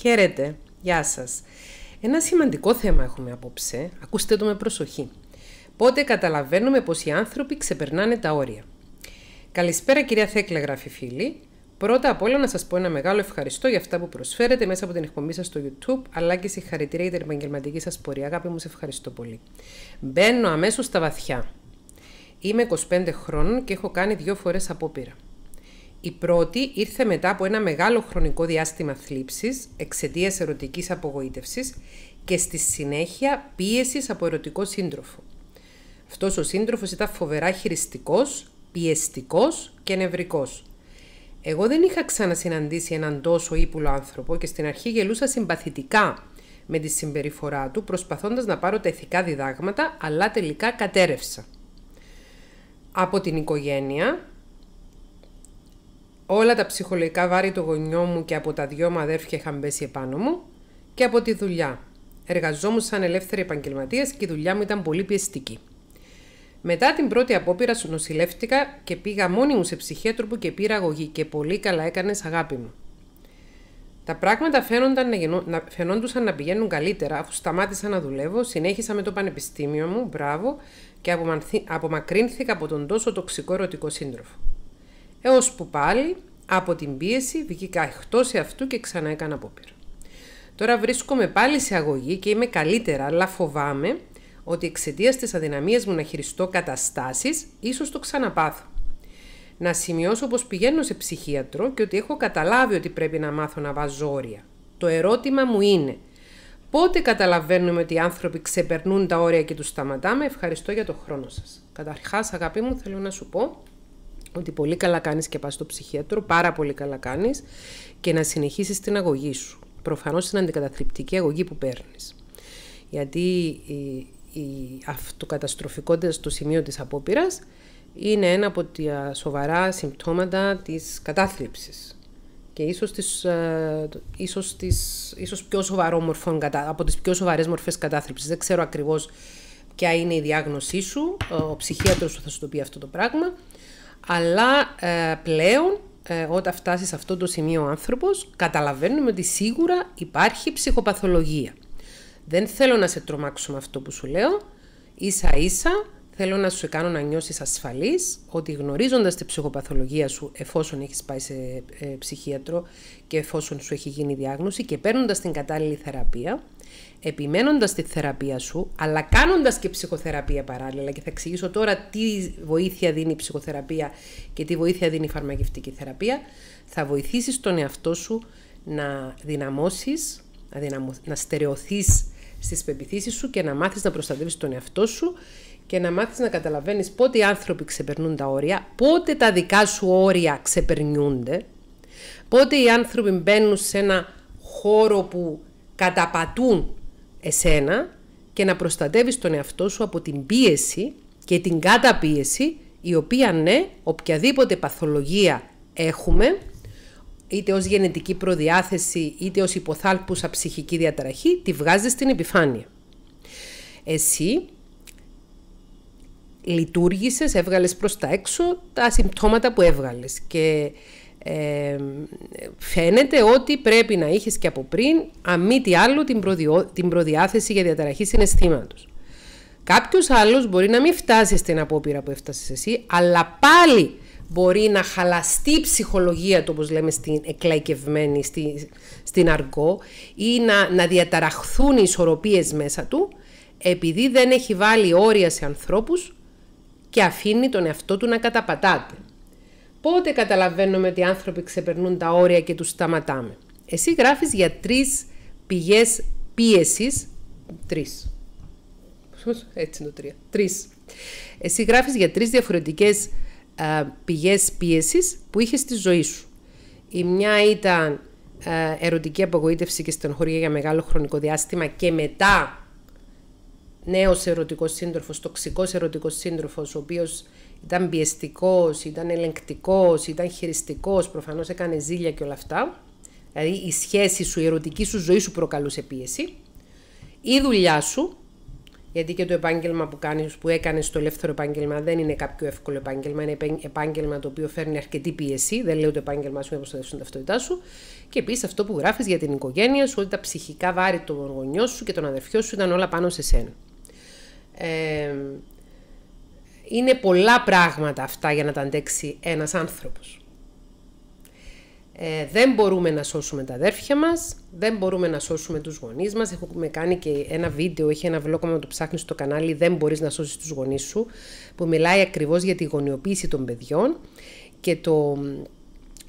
Χαίρετε, γεια σας. Ένα σημαντικό θέμα έχουμε απόψε, ακούστε το με προσοχή. Πότε καταλαβαίνουμε πως οι άνθρωποι ξεπερνάνε τα όρια. Καλησπέρα κυρία Θέκλα, γράφει φίλη. Πρώτα απ' όλα να σας πω ένα μεγάλο ευχαριστώ για αυτά που προσφέρετε μέσα από την εκπομπή σας στο YouTube, αλλά και συγχαρητήρια για την επαγγελματική σας πορεία. Αγάπη μου, σε ευχαριστώ πολύ. Μπαίνω αμέσως στα βαθιά. Είμαι 25 χρόνων και έχω κάνει δύο φορές απόπειρα. Η πρώτη ήρθε μετά από ένα μεγάλο χρονικό διάστημα θλίψης εξαιτίας ερωτικής απογοήτευσης και στη συνέχεια πίεσης από ερωτικό σύντροφο. Αυτός ο σύντροφος ήταν φοβερά χειριστικός, πιεστικός και νευρικός. Εγώ δεν είχα ξανασυναντήσει έναν τόσο ύπουλο άνθρωπο και στην αρχή γελούσα συμπαθητικά με τη συμπεριφορά του προσπαθώντας να πάρω τα ηθικά διδάγματα αλλά τελικά κατέρευσα. Από την οικογένεια Όλα τα ψυχολογικά βάρη του γονιό μου και από τα δυο μου αδέρφια είχαν πέσει επάνω μου και από τη δουλειά. Εργαζόμουν σαν ελεύθερη επαγγελματίας και η δουλειά μου ήταν πολύ πιεστική. Μετά την πρώτη απόπειρα σου νοσηλεύτηκα και πήγα μόνη μου σε ψυχίατρο που και πήρα αγωγή και πολύ καλά έκανες αγάπη μου. Τα πράγματα φαίνονταν να να... φαινόντουσαν να πηγαίνουν καλύτερα αφού σταμάτησα να δουλεύω, συνέχισα με το πανεπιστήμιο μου, μπράβο, και απομακρύνθηκα από τον τόσο τοξικό ερωτικό σύντροφο έως που πάλι από την πίεση βγήκα εκτός αυτού και ξανά έκανα απόπειρα. Τώρα βρίσκομαι πάλι σε αγωγή και είμαι καλύτερα, αλλά φοβάμαι ότι εξαιτίας της αδυναμίας μου να χειριστώ καταστάσεις, ίσως το ξαναπάθω. Να σημειώσω πως πηγαίνω σε ψυχίατρο και ότι έχω καταλάβει ότι πρέπει να μάθω να βάζω όρια. Το ερώτημα μου είναι, πότε καταλαβαίνουμε ότι οι άνθρωποι ξεπερνούν τα όρια και τους σταματάμε. Ευχαριστώ για τον χρόνο σας. Καταρχάς, αγάπη μου, θέλω να σου πω ότι πολύ καλά κάνεις και πας στο ψυχίατρο, πάρα πολύ καλά κάνεις και να συνεχίσεις την αγωγή σου. Προφανώς την αντικαταθλιπτική αγωγή που παίρνεις. Γιατί η, η αυτοκαταστροφικότητα στο σημείο της απόπειρας είναι ένα από τα σοβαρά συμπτώματα της κατάθλιψης και ίσως, τις, ε, ίσως, τις, ίσως πιο σοβαρό μορφών, από τις πιο σοβαρές μορφές κατάθλιψης. Δεν ξέρω ακριβώς ποια είναι η διάγνωσή σου, ο ψυχίατρος σου θα σου το πει αυτό το πράγμα αλλά ε, πλέον ε, όταν φτάσεις σε αυτό το σημείο ο άνθρωπος, καταλαβαίνουμε ότι σίγουρα υπάρχει ψυχοπαθολογία. Δεν θέλω να σε τρομάξω με αυτό που σου λέω, ίσα ίσα θέλω να σου κάνω να νιώσεις ασφαλής, ότι γνωρίζοντας τη ψυχοπαθολογία σου εφόσον έχεις πάει σε ε, ψυχίατρο και εφόσον σου έχει γίνει διάγνωση και παίρνοντας την κατάλληλη θεραπεία, επιμένοντας τη θεραπεία σου, αλλά κάνοντας και ψυχοθεραπεία παράλληλα και θα εξηγήσω τώρα τι βοήθεια δίνει η ψυχοθεραπεία και τι βοήθεια δίνει η φαρμακευτική θεραπεία, θα βοηθήσεις τον εαυτό σου να δυναμώσεις, να, δυναμω... να στερεωθείς στις πεπιθήσεις σου και να μάθεις να προστατεύεις τον εαυτό σου και να μάθεις να καταλαβαίνεις πότε οι άνθρωποι ξεπερνούν τα όρια, πότε τα δικά σου όρια ξεπερνιούνται, πότε οι άνθρωποι μπαίνουν σε ένα χώρο που καταπατούν εσένα και να προστατεύεις τον εαυτό σου από την πίεση και την καταπίεση η οποία ναι, οποιαδήποτε παθολογία έχουμε, είτε ως γενετική προδιάθεση, είτε ως υποθάλπουσα ψυχική διαταραχή, τη βγάζεις στην επιφάνεια. Εσύ λειτουργήσες, έβγαλες προς τα έξω τα συμπτώματα που έβγαλες και φαίνεται ότι πρέπει να είχες και από πριν, αν άλλο, την, την προδιάθεση για διαταραχή συναισθήματος. Κάποιος άλλος μπορεί να μην φτάσει στην απόπειρα που έφτασες εσύ, αλλά πάλι μπορεί να χαλαστεί η ψυχολογία του, όπως λέμε στην εκλαϊκευμένη, στη, στην αργό, ή να, να διαταραχθούν οι ισορροπίες μέσα του, επειδή δεν έχει βάλει όρια σε ανθρώπους και αφήνει τον εαυτό του να καταπατάται πότε καταλαβαίνουμε ότι οι άνθρωποι ξεπερνούν τα όρια και τους σταματάμε. Εσύ γράφεις για τρεις πηγές πίεσης, τρεις, έτσι είναι το τρία, τρεις. Εσύ γράφεις για τρεις διαφορετικές α, πηγές πίεσης που είχες στη ζωή σου. Η μια ήταν ερωτική απογοήτευση και στενοχωρία για μεγάλο χρονικό διάστημα και μετά νέος ερωτικός σύντροφος, τοξικός ερωτικός σύντροφος, ο οποίος ήταν πιεστικός, ήταν ελεγκτικός, ήταν χειριστικός, προφανώς έκανε ζήλια και όλα αυτά. Δηλαδή η σχέση σου, η ερωτική σου ζωή σου προκαλούσε πίεση. Η δουλειά σου, γιατί και το επάγγελμα που, κάνεις, που έκανες στο ελεύθερο επάγγελμα δεν είναι κάποιο εύκολο επάγγελμα, είναι επάγγελμα το οποίο φέρνει αρκετή πίεση, δεν λέω το επάγγελμα σου να προστατεύσουν την ταυτότητά σου. Και επίσης αυτό που γράφεις για την οικογένεια σου, ότι τα ψυχικά βάρη των γονιών σου και των αδερφιών σου ήταν όλα πάνω σε σένα. Ε, είναι πολλά πράγματα αυτά για να τα αντέξει ένας άνθρωπος. Ε, δεν μπορούμε να σώσουμε τα αδέρφια μας, δεν μπορούμε να σώσουμε τους γονείς μας. Έχουμε κάνει και ένα βίντεο, έχει ένα βλόκο να το ψάχνεις στο κανάλι «Δεν μπορείς να σώσεις τους γονείς σου» που μιλάει ακριβώς για τη γονιοποίηση των παιδιών και το,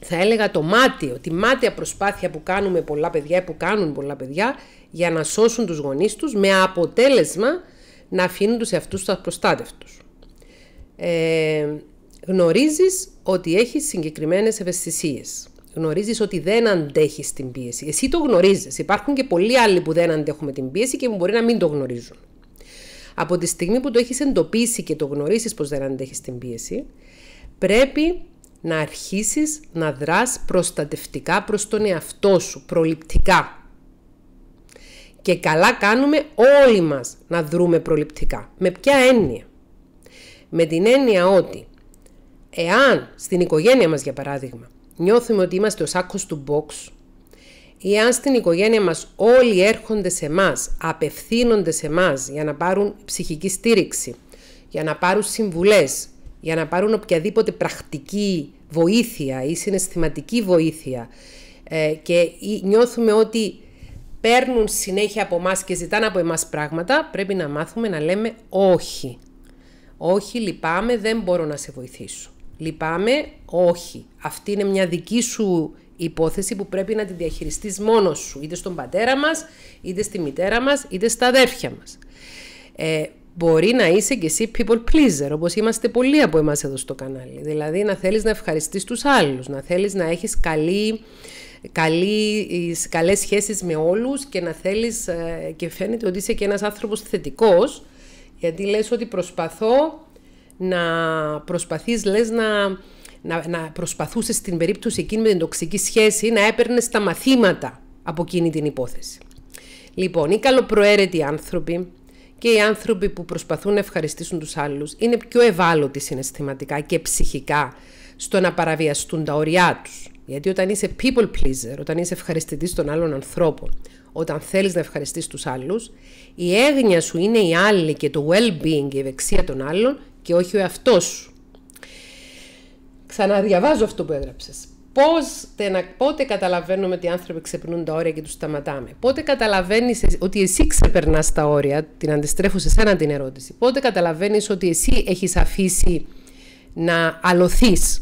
θα έλεγα το μάτιο, τη μάτια προσπάθεια που κάνουμε πολλά παιδιά που κάνουν πολλά παιδιά για να σώσουν τους γονείς τους με αποτέλεσμα να αφήνουν τους εαυτούς τους απροστάτευτους ε, γνωρίζεις ότι έχεις συγκεκριμένες ευαισθησίες. Γνωρίζεις ότι δεν αντέχεις την πίεση. Εσύ το γνωρίζεις. Υπάρχουν και πολλοί άλλοι που δεν αντέχουμε την πίεση και μπορεί να μην το γνωρίζουν. Από τη στιγμή που το έχεις εντοπίσει και το γνωρίζεις πως δεν αντέχεις την πίεση, πρέπει να αρχίσεις να δράς προστατευτικά προς τον εαυτό σου, προληπτικά. Και καλά κάνουμε όλοι μας να δρούμε προληπτικά. Με ποια έννοια. Με την έννοια ότι εάν στην οικογένεια μας για παράδειγμα νιώθουμε ότι είμαστε ο σάκος του box ή αν στην οικογένεια μας όλοι έρχονται σε εμά, απευθύνονται σε εμά για να πάρουν ψυχική στήριξη, για να πάρουν συμβουλές, για να πάρουν οποιαδήποτε πρακτική βοήθεια ή συναισθηματική βοήθεια ε, και νιώθουμε ότι παίρνουν συνέχεια από εμάς και ζητάνε από εμάς πράγματα, πρέπει να μάθουμε να λέμε όχι όχι λυπάμαι, δεν μπορώ να σε βοηθήσω. Λυπάμαι, όχι. Αυτή είναι μια δική σου υπόθεση που πρέπει να τη διαχειριστείς μόνος σου, είτε στον πατέρα μας, είτε στη μητέρα μας είτε στα αδέρφια μας. Ε, μπορεί να είσαι και εσύ people pleaser, όπως είμαστε πολλοί από εμάς εδώ στο κανάλι. Δηλαδή να θέλεις να ευχαριστείς τους άλλους, να θέλεις να έχεις καλή, καλή, καλές σχέσεις με όλους και να θέλεις, ε, και φαίνεται ότι είσαι και ένας άνθρωπος θετικός, γιατί λες ότι προσπαθώ να προσπαθείς, λες να, να, προσπαθούσες στην περίπτωση εκείνη με την τοξική σχέση να έπαιρνες τα μαθήματα από εκείνη την υπόθεση. Λοιπόν, οι καλοπροαίρετοι άνθρωποι και οι άνθρωποι που προσπαθούν να ευχαριστήσουν τους άλλους είναι πιο ευάλωτοι συναισθηματικά και ψυχικά στο να παραβιαστούν τα όριά τους. Γιατί όταν είσαι people pleaser, όταν είσαι ευχαριστητής των άλλων ανθρώπων, όταν θέλεις να ευχαριστείς τους άλλους, η έγνοια σου είναι η άλλη και το well-being, η ευεξία των άλλων και όχι ο εαυτός σου. Ξαναδιαβάζω αυτό που έγραψες. πότε καταλαβαίνουμε ότι οι άνθρωποι ξεπερνούν τα όρια και τους σταματάμε. Πότε καταλαβαίνεις ότι εσύ ξεπερνάς τα όρια, την αντιστρέφω σε σένα την ερώτηση. Πότε καταλαβαίνεις ότι εσύ έχεις αφήσει να αλωθείς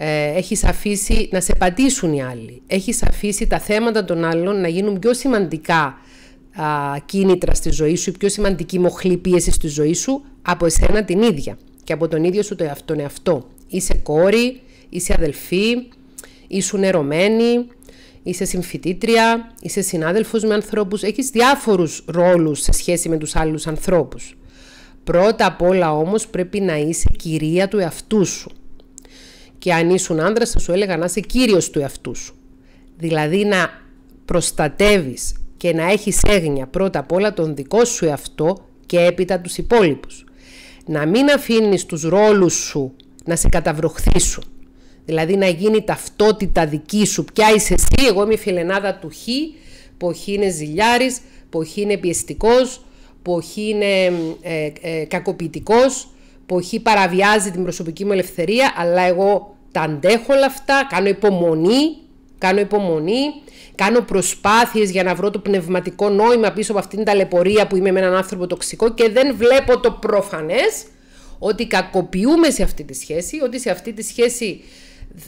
έχει έχεις αφήσει να σε πατήσουν οι άλλοι. Έχεις αφήσει τα θέματα των άλλων να γίνουν πιο σημαντικά α, κίνητρα στη ζωή σου, πιο σημαντική μοχλή πίεση στη ζωή σου από εσένα την ίδια και από τον ίδιο σου τον εαυτό. Είσαι κόρη, είσαι αδελφή, ήσουν ερωμένη, είσαι συμφοιτήτρια, είσαι συνάδελφος με ανθρώπους, έχεις διάφορους ρόλους σε σχέση με τους άλλους ανθρώπους. Πρώτα απ' όλα όμως πρέπει να είσαι κυρία του εαυτού σου. Και αν ήσουν άντρα, θα σου έλεγα να είσαι κύριος του εαυτού σου. Δηλαδή να προστατεύεις και να έχεις έγνοια πρώτα απ' όλα τον δικό σου εαυτό και έπειτα τους υπόλοιπους. Να μην αφήνεις τους ρόλους σου να σε καταβροχθήσουν. Δηλαδή να γίνει ταυτότητα δική σου. Ποια είσαι εσύ, εγώ είμαι η φιλενάδα του Χ, που Χ είναι ζηλιάρης, που Χ είναι πιεστικός, που Χ είναι ε, ε, κακοποιητικός, που παραβιάζει την προσωπική μου ελευθερία, αλλά εγώ τα αντέχω όλα αυτά, κάνω υπομονή, κάνω υπομονή, κάνω προσπάθειες για να βρω το πνευματικό νόημα πίσω από αυτήν την ταλαιπωρία που είμαι με έναν άνθρωπο τοξικό και δεν βλέπω το προφανές ότι κακοποιούμε σε αυτή τη σχέση, ότι σε αυτή τη σχέση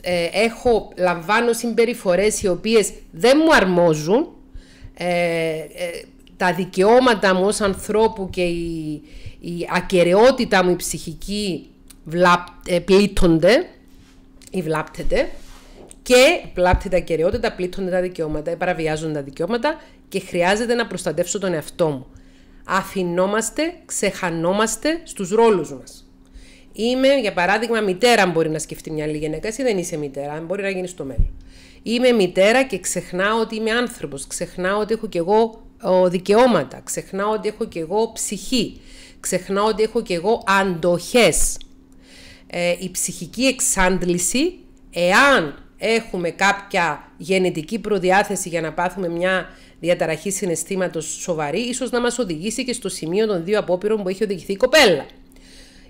ε, έχω, λαμβάνω συμπεριφορές οι οποίες δεν μου αρμόζουν, ε, ε, τα δικαιώματα μου ως ανθρώπου και η, η ακαιρεότητα μου η ψυχική βλάπ, ε, πλήττονται ή βλάπτεται και πλάπτεται τα ακαιρεότητα, πλήττονται τα δικαιώματα, ή παραβιάζονται τα δικαιώματα και χρειάζεται να προστατεύσω τον εαυτό μου. Αφινόμαστε, ξεχανόμαστε στους ρόλους μας. Είμαι, για παράδειγμα, μητέρα, αν μπορεί να σκεφτεί μια άλλη γυναίκα. Εσύ δεν είσαι μητέρα, μπορεί να γίνεις στο μέλλον. Είμαι μητέρα και ξεχνάω ότι είμαι άνθρωπος, Ξεχνάω ότι έχω και εγώ δικαιώματα. Ξεχνάω ότι έχω κι εγώ ψυχή ξεχνάω ότι έχω και εγώ αντοχές. Ε, η ψυχική εξάντληση, εάν έχουμε κάποια γενετική προδιάθεση για να πάθουμε μια διαταραχή συναισθήματος σοβαρή, ίσως να μας οδηγήσει και στο σημείο των δύο απόπειρων που έχει οδηγηθεί η κοπέλα.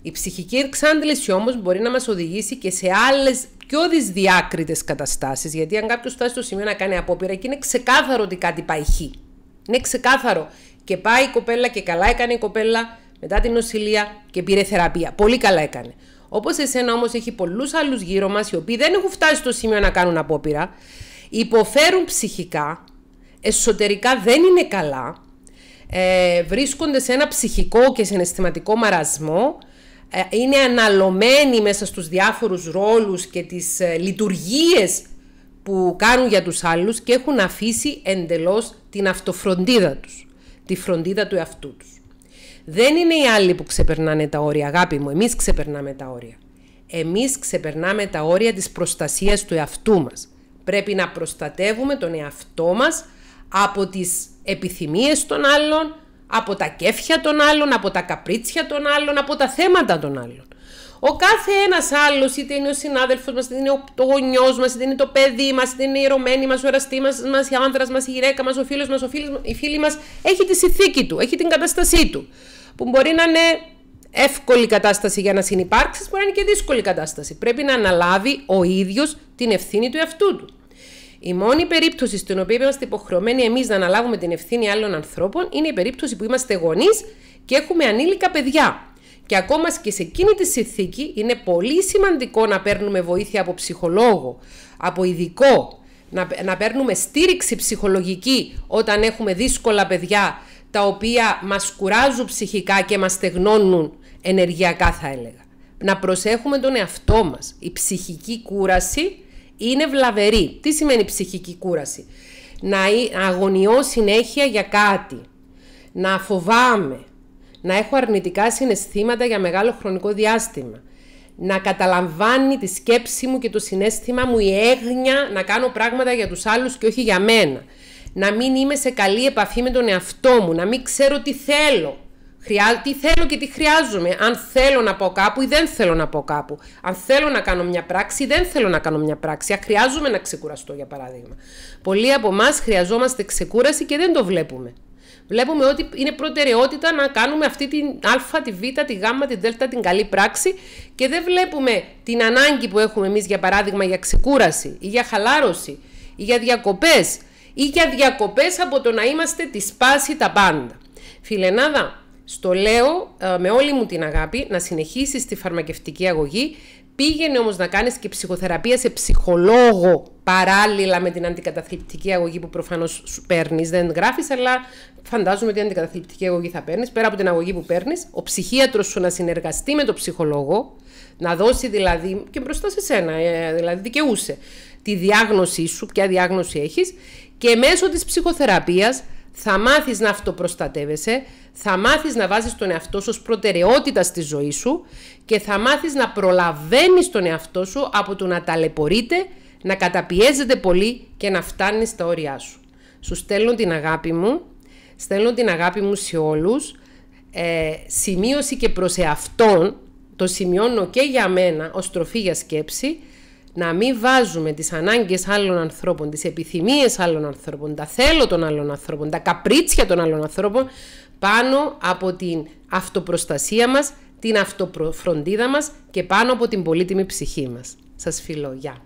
Η ψυχική εξάντληση όμως μπορεί να μας οδηγήσει και σε άλλες πιο δυσδιάκριτες καταστάσεις, γιατί αν κάποιος φτάσει στο σημείο να κάνει απόπειρα και είναι ξεκάθαρο ότι κάτι πάει Είναι ξεκάθαρο και πάει η κοπέλα και καλά έκανε η κοπέλα μετά την νοσηλεία και πήρε θεραπεία. Πολύ καλά έκανε. Όπως εσένα όμως έχει πολλούς άλλους γύρω μας οι οποίοι δεν έχουν φτάσει στο σημείο να κάνουν απόπειρα, υποφέρουν ψυχικά, εσωτερικά δεν είναι καλά, ε, βρίσκονται σε ένα ψυχικό και συναισθηματικό μαρασμό, ε, είναι αναλωμένοι μέσα στους διάφορους ρόλους και τις ε, λειτουργίες που κάνουν για τους άλλους και έχουν αφήσει εντελώς την αυτοφροντίδα τους, τη φροντίδα του εαυτού τους. Δεν είναι οι άλλοι που ξεπερνάνε τα όρια, αγάπη μου. Εμείς ξεπερνάμε τα όρια. Εμείς ξεπερνάμε τα όρια της προστασίας του εαυτού μας. Πρέπει να προστατεύουμε τον εαυτό μας από τις επιθυμίες των άλλων, από τα κέφια των άλλων, από τα καπρίτσια των άλλων, από τα θέματα των άλλων. Ο κάθε ένας άλλος, είτε είναι ο συνάδελφος μας, είτε είναι ο γονιός μας, είτε είναι το παιδί μας, είτε είναι η ερωμένη μας, ο εραστή μας, η άνδρας μας, η γυναίκα μας, ο φίλος μας, η φίλη μας, έχει τη συνθήκη του, έχει την κατάστασή του. Που μπορεί να είναι εύκολη κατάσταση για να συνεπάρξεις, μπορεί να είναι και δύσκολη κατάσταση. Πρέπει να αναλάβει ο ίδιος την ευθύνη του εαυτού του. Η μόνη περίπτωση στην οποία είμαστε υποχρεωμένοι εμείς να αναλάβουμε την ευθύνη άλλων ανθρώπων είναι η περίπτωση που είμαστε γονείς και έχουμε ανήλικα παιδιά. Και ακόμα και σε εκείνη τη συνθήκη είναι πολύ σημαντικό να παίρνουμε βοήθεια από ψυχολόγο, από ειδικό, να, να παίρνουμε στήριξη ψυχολογική όταν έχουμε δύσκολα παιδιά τα οποία μας κουράζουν ψυχικά και μας στεγνώνουν ενεργειακά θα έλεγα. Να προσέχουμε τον εαυτό μας. Η ψυχική κούραση είναι βλαβερή. Τι σημαίνει ψυχική κουράση. Να αγωνιώ συνέχεια για κάτι. Να φοβάμαι να έχω αρνητικά συναισθήματα για μεγάλο χρονικό διάστημα, να καταλαμβάνει τη σκέψη μου και το συνέστημα μου η έγνοια να κάνω πράγματα για τους άλλους και όχι για μένα, να μην είμαι σε καλή επαφή με τον εαυτό μου, να μην ξέρω τι θέλω, Χρειά... τι θέλω και τι χρειάζομαι, αν θέλω να πω κάπου ή δεν θέλω να πω κάπου, αν θέλω να κάνω μια πράξη ή δεν θέλω να κάνω μια πράξη, αν χρειάζομαι να ξεκουραστώ για παράδειγμα. Πολλοί από εμάς χρειαζόμαστε ξεκούραση και δεν το βλέπουμε. Βλέπουμε ότι είναι προτεραιότητα να κάνουμε αυτή την α, τη β, τη γ, τη δ, την καλή πράξη και δεν βλέπουμε την ανάγκη που έχουμε εμείς για παράδειγμα για ξεκούραση ή για χαλάρωση ή για διακοπές ή για διακοπές από το να είμαστε τη σπάση τα πάντα. Φιλενάδα, στο λέω ε, με όλη μου την αγάπη να συνεχίσεις τη φαρμακευτική αγωγή, πήγαινε όμως να κάνεις και ψυχοθεραπεία σε ψυχολόγο παράλληλα με την αντικαταθλιπτική αγωγή που προφανώς σου παίρνεις, δεν γράφεις, αλλά φαντάζομαι ότι η αντικαταθλιπτική αγωγή θα παίρνεις. Πέρα από την αγωγή που παίρνεις, ο ψυχίατρος σου να συνεργαστεί με τον ψυχολόγο, να δώσει δηλαδή και μπροστά σε σένα, ε, δηλαδή δικαιούσε τη διάγνωσή σου, ποια διάγνωση έχεις. και μέσω της ψυχοθεραπείας θα μάθεις να αυτοπροστατεύεσαι, θα μάθεις να βάζεις τον εαυτό σου ως προτεραιότητα στη ζωή σου και θα μάθεις να προλαβαίνεις τον εαυτό σου από το να ταλαιπωρείται να καταπιέζεται πολύ και να φτάνει στα όρια σου. Σου στέλνω την αγάπη μου, στέλνω την αγάπη μου σε όλους, ε, σημείωση και προς εαυτόν, το σημειώνω και για μένα ως τροφή για σκέψη, να μην βάζουμε τις ανάγκες άλλων ανθρώπων, τις επιθυμίες άλλων ανθρώπων, τα θέλω των άλλων ανθρώπων, τα καπρίτσια των άλλων ανθρώπων, πάνω από την αυτοπροστασία μας, την αυτοφροντίδα μας και πάνω από την πολύτιμη ψυχή μας. Σας φιλώ,